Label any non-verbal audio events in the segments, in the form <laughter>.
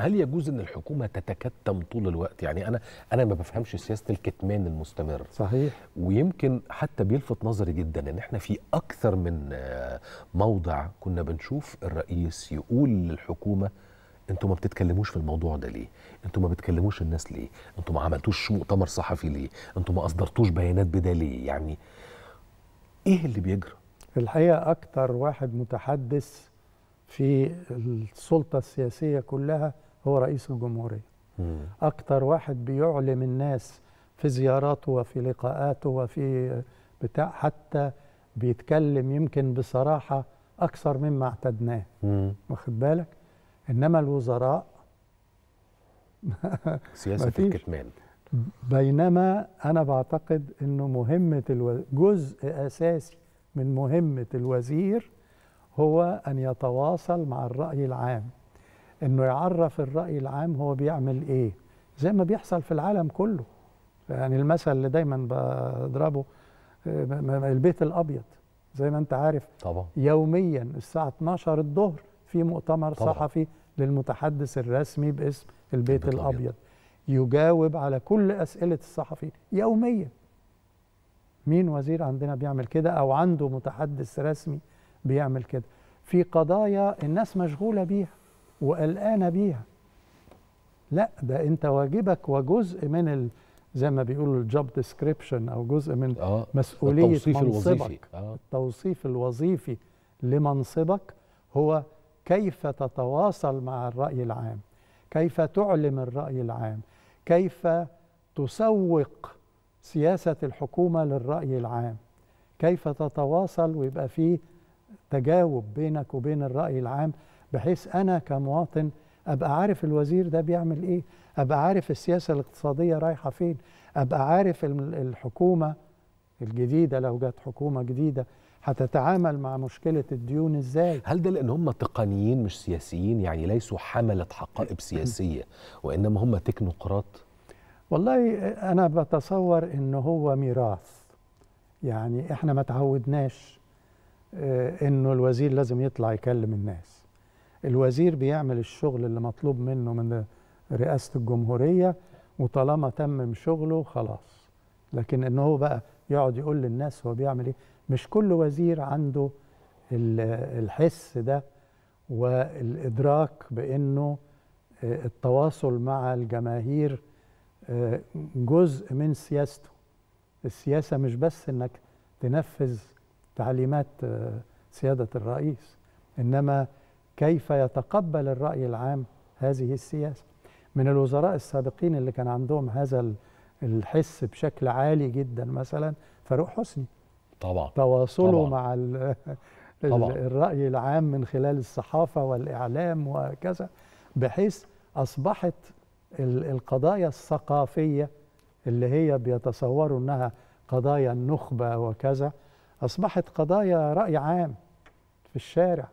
هل يجوز ان الحكومه تتكتم طول الوقت يعني انا انا ما بفهمش سياسه الكتمان المستمر صحيح ويمكن حتى بيلفت نظري جدا ان احنا في اكثر من آه، موضع كنا بنشوف الرئيس يقول للحكومه انتوا ما بتتكلموش في الموضوع ده ليه؟ انتوا ما بتكلموش الناس ليه؟ انتوا ما عملتوش مؤتمر صحفي ليه؟ انتوا ما اصدرتوش بيانات بده ليه؟ يعني ايه اللي بيجرى؟ الحقيقه اكتر واحد متحدث في السلطه السياسيه كلها هو رئيس الجمهورية أكتر واحد بيعلم الناس في زياراته وفي لقاءاته وفي بتاع حتى بيتكلم يمكن بصراحة أكثر مما اعتدناه واخد بالك إنما الوزراء <laughs> سياسة الكتمان بينما أنا بعتقد إنه مهمة الو... جزء أساسي من مهمة الوزير هو أن يتواصل مع الرأي العام انه يعرف الراي العام هو بيعمل ايه زي ما بيحصل في العالم كله يعني المثل اللي دايما بضربه آه، البيت الابيض زي ما انت عارف طبعا يوميا الساعه 12 الظهر في مؤتمر طبعا. صحفي للمتحدث الرسمي باسم البيت, البيت الابيض, الأبيض. يجاوب على كل اسئله الصحفي يوميا مين وزير عندنا بيعمل كده او عنده متحدث رسمي بيعمل كده في قضايا الناس مشغوله بيها وقلقانه بيها لا ده انت واجبك وجزء من ال... زي ما بيقولوا الجوب ديسكريبشن او جزء من آه مسؤوليه التوصيف منصبك الوظيفي. آه. التوصيف الوظيفي لمنصبك هو كيف تتواصل مع الراي العام كيف تعلم الراي العام كيف تسوق سياسه الحكومه للراي العام كيف تتواصل ويبقى فيه تجاوب بينك وبين الراي العام بحيث أنا كمواطن أبقى عارف الوزير ده بيعمل إيه أبقى عارف السياسة الاقتصادية رايحة فين أبقى عارف الحكومة الجديدة لو جت حكومة جديدة هتتعامل مع مشكلة الديون ازاي؟ هل ده لأن هم تقنيين مش سياسيين يعني ليسوا حملة حقائب <clears throat> سياسية وإنما هم تكنوقراط؟ والله أنا بتصور إن هو ميراث يعني إحنا ما تعودناش آه، إنه الوزير لازم يطلع يكلم الناس الوزير بيعمل الشغل اللي مطلوب منه من رئاسة الجمهورية وطالما تمم شغله خلاص لكن ان هو بقى يقعد يقول للناس هو بيعمل ايه مش كل وزير عنده الحس ده والادراك بانه آه، التواصل مع الجماهير آه، جزء من سياسته السياسه مش بس انك تنفذ تعليمات آه، سياده الرئيس انما كيف يتقبل الرأي العام هذه السياسة من الوزراء السابقين اللي كان عندهم هذا الحس بشكل عالي جدا مثلا فاروق حسني طبعا تواصله طبعا. مع الـ طبعا. الرأي العام من خلال الصحافة والإعلام وكذا بحيث أصبحت القضايا الثقافية اللي هي بيتصوروا أنها قضايا النخبة وكذا أصبحت قضايا رأي عام في الشارع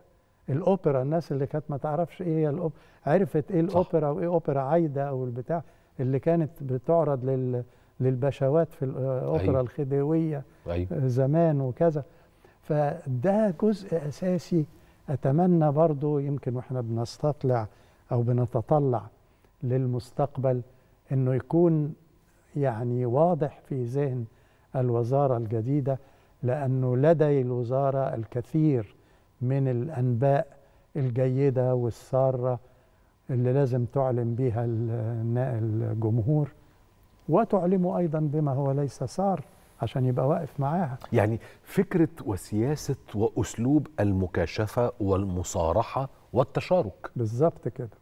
الاوبرا الناس اللي كانت ما تعرفش ايه هي الاوبرا عرفت ايه الاوبرا وايه اوبرا عايده او البتاع اللي كانت بتعرض لل للبشوات في الاوبرا آه، أيوة. الخديويه أيوة. زمان وكذا فده جزء اساسي اتمنى برضو يمكن واحنا بنستطلع او بنتطلع للمستقبل انه يكون يعني واضح في ذهن الوزاره الجديده لانه لدي الوزاره الكثير من الأنباء الجيدة والسارة اللي لازم تعلم بها الجمهور وتعلمه أيضا بما هو ليس سار عشان يبقى واقف معاها يعني فكرة وسياسة وأسلوب المكاشفة والمصارحة والتشارك بالظبط كده